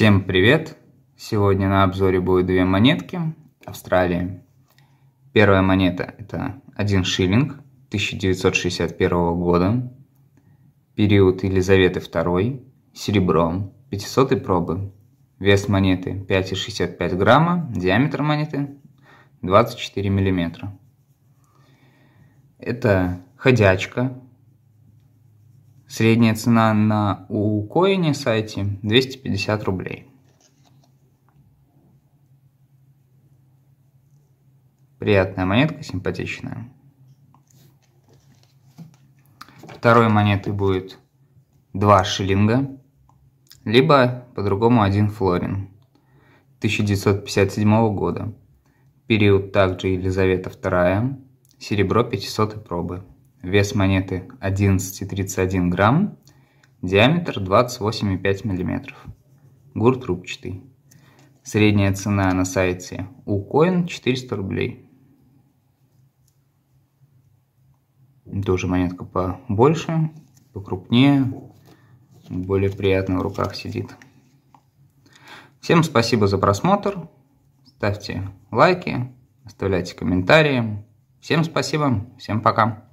Всем привет! Сегодня на обзоре будет две монетки Австралии. Первая монета это 1 шиллинг 1961 года, период Елизаветы II, серебром, 500 пробы. Вес монеты 5,65 грамма, диаметр монеты 24 миллиметра. Это ходячка Средняя цена на укоине сайте 250 рублей. Приятная монетка, симпатичная. Второй монеты будет 2 шиллинга, либо по-другому 1 флорин 1957 года. Период также Елизавета II, серебро 500 пробы. Вес монеты 11,31 грамм, диаметр 28,5 мм. Гурт рубчатый. Средняя цена на сайте Ucoin 400 рублей. Тоже монетка побольше, покрупнее, более приятно в руках сидит. Всем спасибо за просмотр. Ставьте лайки, оставляйте комментарии. Всем спасибо, всем пока.